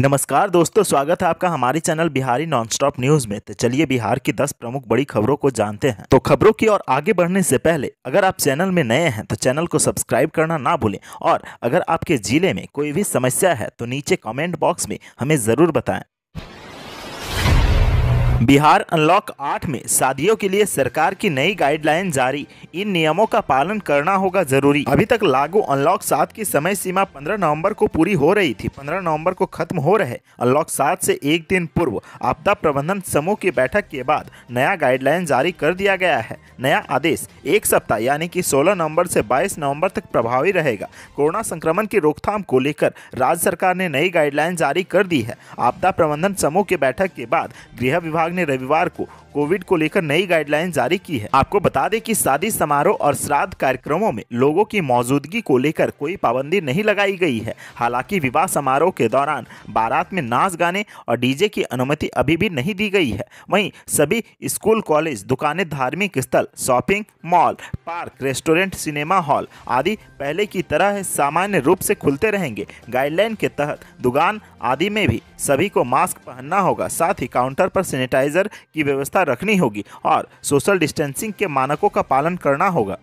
नमस्कार दोस्तों स्वागत है आपका हमारे चैनल बिहारी नॉनस्टॉप न्यूज में तो चलिए बिहार की 10 प्रमुख बड़ी खबरों को जानते हैं तो खबरों की ओर आगे बढ़ने से पहले अगर आप चैनल में नए हैं तो चैनल को सब्सक्राइब करना ना भूलें और अगर आपके जिले में कोई भी समस्या है तो नीचे कमेंट बॉक्स में हमें ज़रूर बताएं बिहार अनलॉक आठ में शादियों के लिए सरकार की नई गाइडलाइन जारी इन नियमों का पालन करना होगा जरूरी अभी तक लागू अनलॉक सात की समय सीमा 15 नवंबर को पूरी हो रही थी 15 नवंबर को खत्म हो रहे अनलॉक सात से एक दिन पूर्व आपदा प्रबंधन समूह की बैठक के बाद नया गाइडलाइन जारी कर दिया गया है नया आदेश एक सप्ताह यानी की सोलह नवम्बर ऐसी बाईस नवम्बर तक प्रभावी रहेगा कोरोना संक्रमण की रोकथाम को लेकर राज्य सरकार ने नई गाइडलाइन जारी कर दी है आपदा प्रबंधन समूह की बैठक के बाद गृह विभाग विभाग ने रविवार को कोविड को लेकर नई गाइडलाइन जारी की है आपको बता दें कि शादी समारोह और श्राद्ध कार्यक्रमों में लोगों की मौजूदगी को लेकर कोई पाबंदी नहीं लगाई गई है हालांकि विवाह समारोह के दौरान बारात में नाच गाने और डीजे की अनुमति अभी भी नहीं दी गई है वहीं सभी स्कूल कॉलेज दुकानें धार्मिक स्थल shopping mall park restaurant cinema hall आदि पहले की तरह सामान्य रूप से खुलते रहेंगे गाइडलाइन के तहत दुकान आदि में भी सभी को मास्क पहनना होगा साथ ही काउंटर पर सैनिटाइजर की व्यवस्था रखनी होगी और सोशल डिस्टेंसिंग के मानकों का पालन करना होगा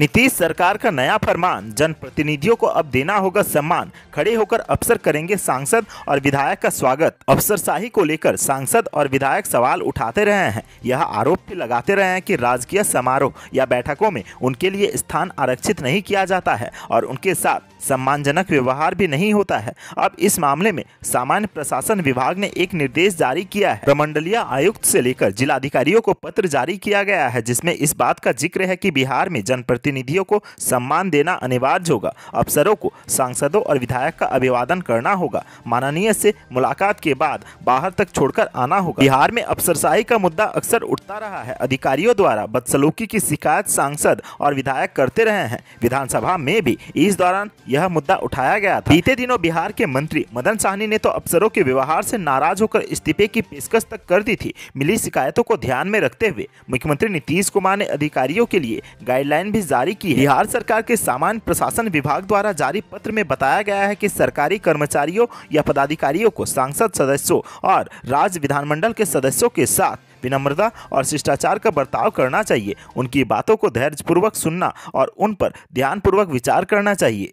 नीतीश सरकार का नया फरमान जनप्रतिनिधियों को अब देना होगा सम्मान खड़े होकर अफसर करेंगे सांसद और विधायक का स्वागत अफसरशाही को लेकर सांसद और विधायक सवाल उठाते रहे हैं यह आरोप भी लगाते रहे हैं कि राजकीय समारोह या बैठकों में उनके लिए स्थान आरक्षित नहीं किया जाता है और उनके साथ सम्मानजनक व्यवहार भी नहीं होता है अब इस मामले में सामान्य प्रशासन विभाग ने एक निर्देश जारी किया है प्रमंडलीय आयुक्त से लेकर जिलाधिकारियों को पत्र जारी किया गया है जिसमें इस बात का जिक्र है कि बिहार में जनप्रति प्रतिनिधियों को सम्मान देना अनिवार्य होगा अफसरों को सांसदों और विधायक का अभिवादन करना होगा माननीय से मुलाकात के बाद बाहर तक छोड़कर आना होगा बिहार में अफसरशाही का मुद्दा अक्सर उठता रहा है अधिकारियों द्वारा बदसलूकी की शिकायत सांसद और विधायक करते रहे हैं विधानसभा में भी इस दौरान यह मुद्दा उठाया गया था बीते दिनों बिहार के मंत्री मदन साहनी ने तो अफसरों के व्यवहार से नाराज होकर इस्तीफे की पेशकश तक कर दी थी मिली शिकायतों को ध्यान में रखते हुए मुख्यमंत्री नीतीश कुमार ने अधिकारियों के लिए गाइडलाइन भी जारी की है बिहार सरकार के सामान्य प्रशासन विभाग द्वारा जारी पत्र में बताया गया है कि सरकारी कर्मचारियों या पदाधिकारियों को सांसद सदस्यों और राज्य विधानमंडल के सदस्यों के साथ विनम्रता और शिष्टाचार का बर्ताव करना चाहिए उनकी बातों को धैर्यपूर्वक सुनना और उन पर ध्यानपूर्वक विचार करना चाहिए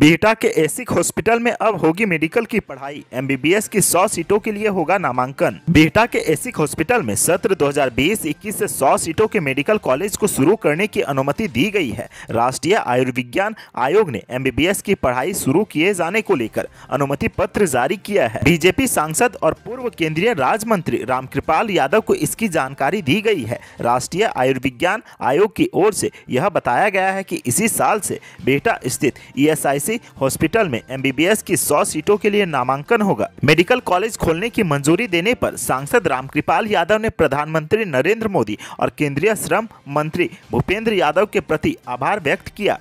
बिहटा के एसिक हॉस्पिटल में अब होगी मेडिकल की पढ़ाई एमबीबीएस की 100 सीटों के लिए होगा नामांकन बिहटा के एसिक हॉस्पिटल में सत्र 2020-21 से 100 सीटों के मेडिकल कॉलेज को शुरू करने की अनुमति दी गई है राष्ट्रीय आयुर्विज्ञान आयोग ने एमबीबीएस की पढ़ाई शुरू किए जाने को लेकर अनुमति पत्र जारी किया है बीजेपी सांसद और पूर्व केंद्रीय राज्य मंत्री रामकृपाल यादव को इसकी जानकारी दी गई है राष्ट्रीय आयुर्विज्ञान आयोग की ओर ऐसी यह बताया गया है की इसी साल ऐसी बेहटा स्थित ई e आईजीआईसी हॉस्पिटल में एमबीबीएस की 100 सीटों के लिए नामांकन होगा मेडिकल कॉलेज खोलने की मंजूरी देने पर सांसद रामकृपाल यादव ने प्रधानमंत्री नरेंद्र मोदी और केंद्रीय श्रम मंत्री भूपेंद्र यादव के प्रति आभार व्यक्त किया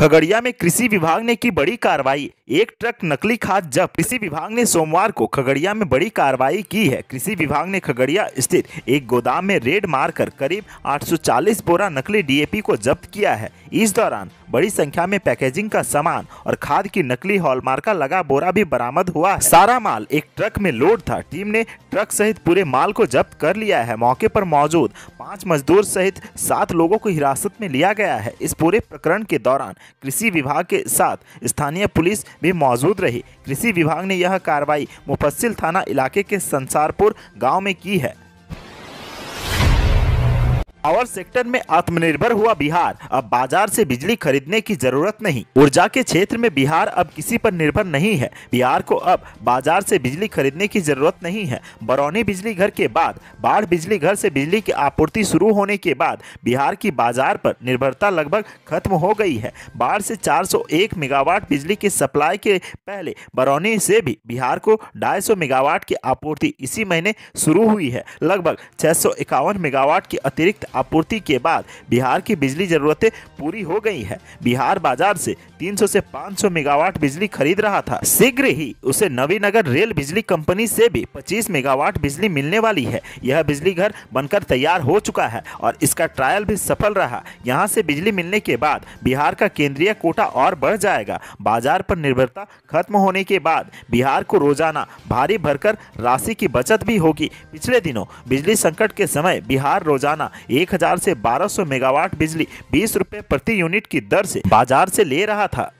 खगड़िया में कृषि विभाग ने की बड़ी कार्रवाई एक ट्रक नकली खाद जब्त कृषि विभाग ने सोमवार को खगड़िया में बड़ी कार्रवाई की है कृषि विभाग ने खगड़िया स्थित एक गोदाम में रेड मारकर करीब 840 बोरा नकली डीएपी को जब्त किया है इस दौरान बड़ी संख्या में पैकेजिंग का सामान और खाद की नकली हॉलमार्क का लगा बोरा भी बरामद हुआ है सारा माल एक ट्रक में लोड था टीम ने ट्रक सहित पूरे माल को जब्त कर लिया है मौके पर मौजूद पांच मजदूर सहित सात लोगों को हिरासत में लिया गया है इस पूरे प्रकरण के दौरान कृषि विभाग के साथ स्थानीय पुलिस भी मौजूद रही कृषि विभाग ने यह कार्रवाई मुफस्सिल थाना इलाके के संसारपुर गाँव में की है पावर सेक्टर में आत्मनिर्भर हुआ बिहार अब बाजार से बिजली खरीदने की जरूरत नहीं ऊर्जा के क्षेत्र में बिहार अब किसी पर निर्भर नहीं है बिहार को अब बाजार से बिजली खरीदने की जरूरत नहीं है बरौनी बिजली घर के बाद बाढ़ बिजली घर से बिजली की आपूर्ति शुरू होने के बाद बिहार की बाजार पर निर्भरता लगभग खत्म हो गई है बाढ़ से चार मेगावाट बिजली की सप्लाई के पहले बरौनी से भी बिहार को ढाई मेगावाट की आपूर्ति इसी महीने शुरू हुई है लगभग छह मेगावाट की अतिरिक्त आपूर्ति के बाद बिहार की बिजली जरूरतें पूरी हो गई है बिहार बाजार से 300 से 500 मेगावाट बिजली खरीद रहा था शीघ्र ही उसे नवीनगर रेल बिजली कंपनी से भी 25 मेगावाट बिजली मिलने वाली है यह बिजली घर बनकर तैयार हो चुका है और इसका ट्रायल भी सफल रहा यहाँ से बिजली मिलने के बाद बिहार का केंद्रीय कोटा और बढ़ जाएगा बाजार पर निर्भरता खत्म होने के बाद बिहार को रोजाना भारी भरकर राशि की बचत भी होगी पिछले दिनों बिजली संकट के समय बिहार रोजाना 1000 से 1200 मेगावाट बिजली बीस रूपए प्रति यूनिट की दर से बाजार से ले रहा था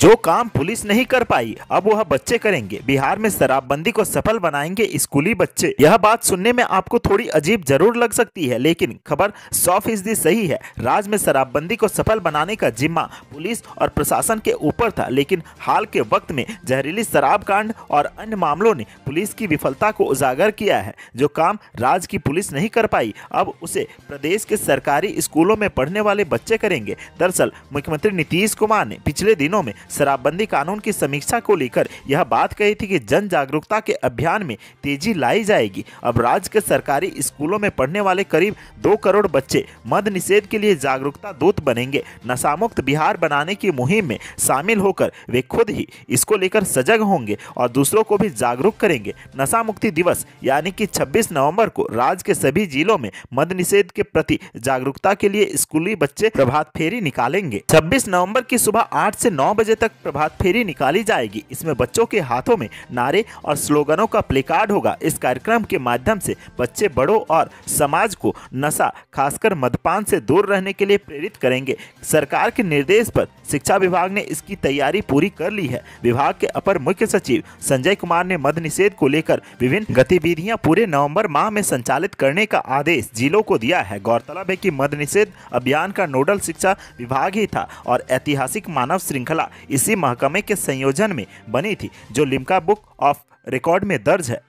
जो काम पुलिस नहीं कर पाई अब वह बच्चे करेंगे बिहार में शराबबंदी को सफल बनाएंगे स्कूली बच्चे यह बात सुनने में आपको थोड़ी अजीब जरूर लग सकती है लेकिन खबर सौ फीसदी सही है राज्य में शराबबंदी को सफल बनाने का जिम्मा पुलिस और प्रशासन के ऊपर था लेकिन हाल के वक्त में जहरीली शराब कांड और अन्य मामलों ने पुलिस की विफलता को उजागर किया है जो काम राज्य की पुलिस नहीं कर पाई अब उसे प्रदेश के सरकारी स्कूलों में पढ़ने वाले बच्चे करेंगे दरअसल मुख्यमंत्री नीतीश कुमार ने पिछले दिनों में शराबबंदी कानून की समीक्षा को लेकर यह बात कही थी कि जन जागरूकता के अभियान में तेजी लाई जाएगी अब राज्य के सरकारी स्कूलों में पढ़ने वाले करीब दो करोड़ बच्चे मद निषेध के लिए जागरूकता दूत बनेंगे नशामुक्त बिहार बनाने की मुहिम में शामिल होकर वे खुद ही इसको लेकर सजग होंगे और दूसरों को भी जागरूक करेंगे नशा मुक्ति दिवस यानी कि 26 नवंबर को राज्य के सभी जिलों में मद निषेध के प्रति जागरूकता के लिए स्कूली बच्चे प्रभात फेरी निकालेंगे 26 नवंबर की सुबह 8 से 9 बजे तक प्रभात फेरी निकाली जाएगी इसमें बच्चों के हाथों में नारे और स्लोगनों का कार्ड होगा इस कार्यक्रम के माध्यम से बच्चे बड़ों और समाज को नशा खासकर मदपान से दूर रहने के लिए प्रेरित करेंगे सरकार के निर्देश पर शिक्षा विभाग ने इसकी तैयारी पूरी कर ली है विभाग के अपर मुख्य सचिव संजय कुमार ने मद निषेध को लेकर विभिन्न गतिविधियां पूरे नवंबर माह में संचालित करने का आदेश जिलों को दिया है गौरतलब है कि मद निषेध अभियान का नोडल शिक्षा विभाग ही था और ऐतिहासिक मानव श्रृंखला इसी महकमे के संयोजन में बनी थी जो लिम्का बुक ऑफ रिकॉर्ड में दर्ज है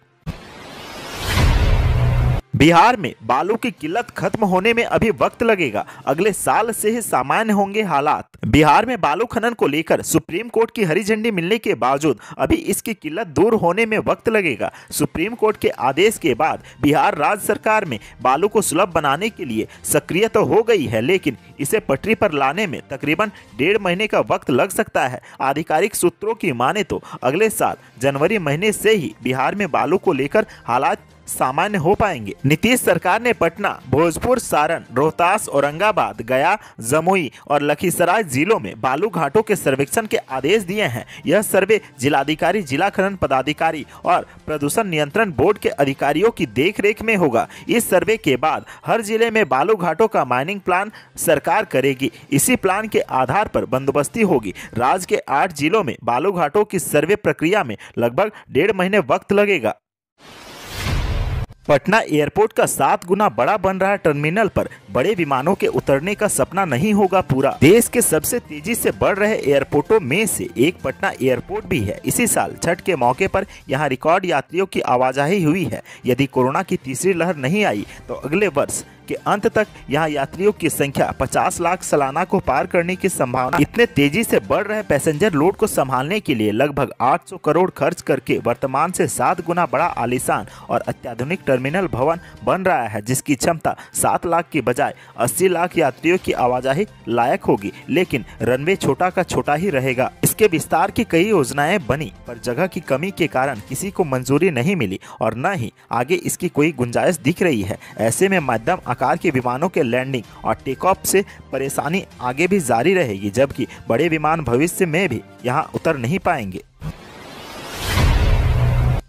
बिहार में बालू की किल्लत खत्म होने में अभी वक्त लगेगा अगले साल से ही सामान्य होंगे हालात बिहार में बालू खनन को लेकर सुप्रीम कोर्ट की हरी झंडी मिलने के बावजूद अभी इसकी किल्लत दूर होने में वक्त लगेगा सुप्रीम कोर्ट के आदेश के बाद बिहार राज्य सरकार में बालू को सुलभ बनाने के लिए सक्रिय तो हो गई है लेकिन इसे पटरी पर लाने में तकरीबन डेढ़ महीने का वक्त लग सकता है आधिकारिक सूत्रों की माने तो अगले साल जनवरी महीने से ही बिहार में बालू को लेकर हालात सामान्य हो पाएंगे नीतीश सरकार ने पटना भोजपुर सारण रोहतास औरंगाबाद गया जमुई और लखीसराय जिलों में बालू घाटों के सर्वेक्षण के आदेश दिए हैं यह सर्वे जिलाधिकारी जिला खनन पदाधिकारी और प्रदूषण नियंत्रण बोर्ड के अधिकारियों की देख में होगा इस सर्वे के बाद हर जिले में बालू घाटों का माइनिंग प्लान सरकार करेगी इसी प्लान के आधार पर बंदोबस्ती होगी राज्य के आठ जिलों में बालू घाटों की सर्वे प्रक्रिया में लगभग डेढ़ महीने वक्त लगेगा पटना एयरपोर्ट का सात गुना बड़ा बन रहा टर्मिनल पर बड़े विमानों के उतरने का सपना नहीं होगा पूरा देश के सबसे तेजी से बढ़ रहे एयरपोर्टों में से एक पटना एयरपोर्ट भी है इसी साल छठ के मौके पर यहां रिकॉर्ड यात्रियों की आवाजाही हुई है यदि कोरोना की तीसरी लहर नहीं आई तो अगले वर्ष कि अंत तक यहाँ यात्रियों की संख्या 50 लाख सालाना को पार करने की संभावना इतने तेजी से बढ़ रहे पैसेंजर लोड को संभालने के लिए लगभग 800 करोड़ खर्च करके वर्तमान से सात गुना बड़ा आलिशान और अत्याधुनिक टर्मिनल भवन बन रहा है जिसकी क्षमता सात लाख की बजाय अस्सी लाख यात्रियों की आवाजाही लायक होगी लेकिन रनवे छोटा का छोटा ही रहेगा इसके विस्तार की कई योजनाएं बनी पर जगह की कमी के कारण किसी को मंजूरी नहीं मिली और न ही आगे इसकी कोई गुंजाइश दिख रही है ऐसे में मध्यम आकार के विमानों के लैंडिंग और टेकऑफ से परेशानी आगे भी जारी रहेगी जबकि बड़े विमान भविष्य में भी यहाँ उतर नहीं पाएंगे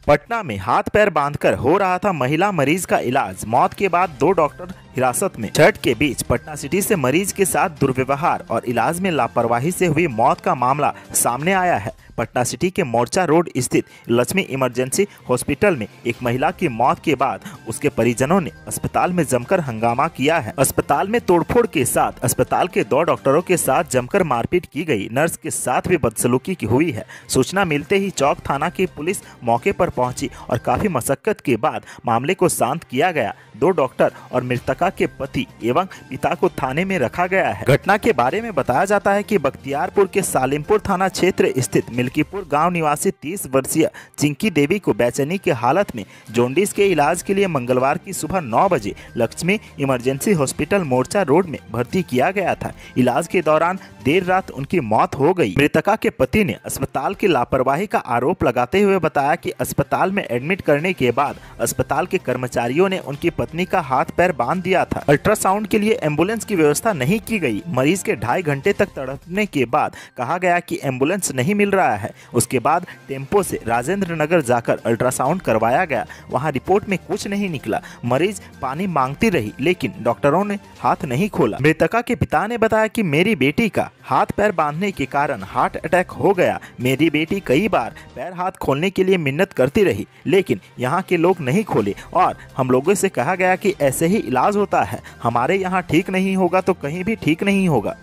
पटना में हाथ पैर बांधकर हो रहा था महिला मरीज का इलाज मौत के बाद दो डॉक्टर हिरासत में छठ के बीच पटना सिटी से मरीज के साथ दुर्व्यवहार और इलाज में लापरवाही से हुई मौत का मामला सामने आया है पटना सिटी के मोर्चा रोड स्थित लक्ष्मी इमरजेंसी हॉस्पिटल में एक महिला की मौत के बाद उसके परिजनों ने अस्पताल में जमकर हंगामा किया है अस्पताल में तोड़फोड़ के साथ अस्पताल के दो डॉक्टरों के साथ जमकर मारपीट की गई नर्स के साथ भी बदसलूकी की हुई है सूचना मिलते ही चौक थाना की पुलिस मौके पर पहुंची और काफी मशक्कत के बाद मामले को शांत किया गया दो डॉक्टर और मृतका के पति एवं पिता को थाने में रखा गया है घटना के बारे में बताया जाता है की बख्तियारपुर के सालिमपुर थाना क्षेत्र स्थित मिल्कीपुर गांव निवासी तीस वर्षीय चिंकी देवी को बेचैनी की हालत में जोंडिस के इलाज के लिए मंगलवार की सुबह नौ बजे Lakshmi emergency hospital Morcha road में भर्ती किया गया था इलाज के दौरान देर रात उनकी मौत हो गई मृतका के पति ने अस्पताल की लापरवाही का आरोप लगाते हुए बताया कि अस्पताल में एडमिट करने के बाद अस्पताल के कर्मचारियों ने उनकी पत्नी का हाथ पैर बांध दिया था अल्ट्रासाउंड के लिए एम्बुलेंस की व्यवस्था नहीं की गई मरीज के ढाई घंटे तक तड़पने के बाद कहा गया कि एम्बुलेंस नहीं मिल रहा गया है उसके बाद टेम्पो से राजेंद्र नगर जाकर अल्ट्रासाउंड करवाया गया वहाँ रिपोर्ट में कुछ नहीं निकला मरीज पानी मांगती रही लेकिन डॉक्टरों ने हाथ नहीं खोला मृतका के पिता ने बताया की मेरी बेटी का हाथ पैर बांधने के कारण हार्ट अटैक हो गया मेरी बेटी कई बार पैर हाथ खोलने के लिए मिन्नत करती रही लेकिन यहाँ के लोग नहीं खोले और हम लोगों से कहा गया कि ऐसे ही इलाज होता है हमारे यहाँ ठीक नहीं होगा तो कहीं भी ठीक नहीं होगा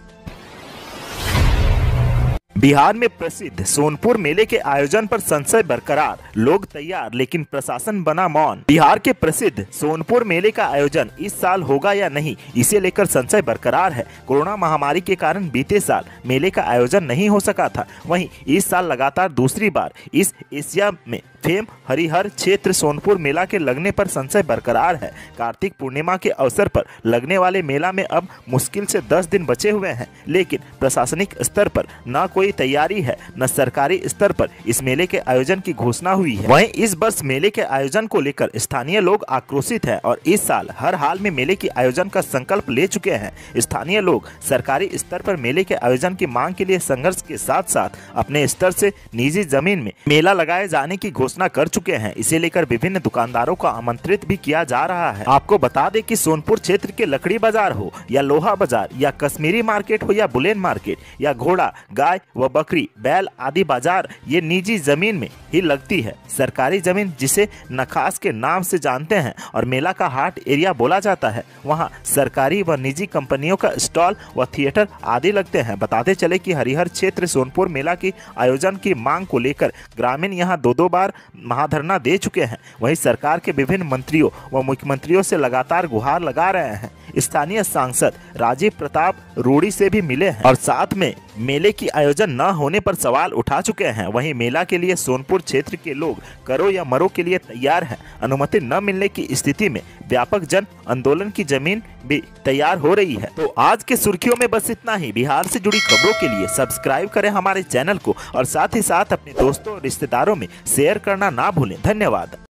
बिहार में प्रसिद्ध सोनपुर मेले के आयोजन पर संशय बरकरार लोग तैयार लेकिन प्रशासन बना मौन बिहार के प्रसिद्ध सोनपुर मेले का आयोजन इस साल होगा या नहीं इसे लेकर संशय बरकरार है कोरोना महामारी के कारण बीते साल मेले का आयोजन नहीं हो सका था वहीं इस साल लगातार दूसरी बार इस एशिया में फेम हरिहर क्षेत्र सोनपुर मेला के लगने पर संशय बरकरार है कार्तिक पूर्णिमा के अवसर पर लगने वाले मेला में अब मुश्किल से दस दिन बचे हुए हैं लेकिन प्रशासनिक स्तर पर न कोई तैयारी है न सरकारी स्तर पर इस मेले के आयोजन की घोषणा हुई है वहीं इस वर्ष मेले के आयोजन को लेकर स्थानीय लोग आक्रोशित है और इस साल हर हाल में मेले के आयोजन का संकल्प ले चुके हैं स्थानीय लोग सरकारी स्तर आरोप मेले के आयोजन की मांग के लिए संघर्ष के साथ साथ अपने स्तर ऐसी निजी जमीन में मेला लगाए जाने की घोषणा घोषणा कर चुके हैं इसे लेकर विभिन्न दुकानदारों को आमंत्रित भी किया जा रहा है आपको बता दें कि सोनपुर क्षेत्र के लकड़ी बाजार हो या लोहा बाजार या कश्मीरी मार्केट हो या बुलेन मार्केट या घोड़ा गाय व बकरी बैल आदि बाजार ये निजी जमीन में ही लगती है सरकारी जमीन जिसे नखास के नाम से जानते हैं और मेला का हाट एरिया बोला जाता है वहाँ सरकारी व निजी कंपनियों का स्टॉल व थिएटर आदि लगते हैं बताते चले कि हरिहर क्षेत्र सोनपुर मेला की आयोजन की मांग को लेकर ग्रामीण यहाँ दो दो बार महाधरना दे चुके हैं वहीं सरकार के विभिन्न मंत्रियों व मुख्यमंत्रियों से लगातार गुहार लगा रहे हैं स्थानीय सांसद राजीव प्रताप रूड़ी से भी मिले हैं और साथ में मेले की आयोजन न होने पर सवाल उठा चुके हैं वहीं मेला के लिए सोनपुर क्षेत्र के लोग करो या मरो के लिए तैयार हैं अनुमति न मिलने की स्थिति में व्यापक जन आंदोलन की जमीन भी तैयार हो रही है तो आज के सुर्खियों में बस इतना ही बिहार से जुड़ी खबरों के लिए सब्सक्राइब करें हमारे चैनल को और साथ ही साथ अपने दोस्तों और रिश्तेदारों में शेयर करना ना भूलें धन्यवाद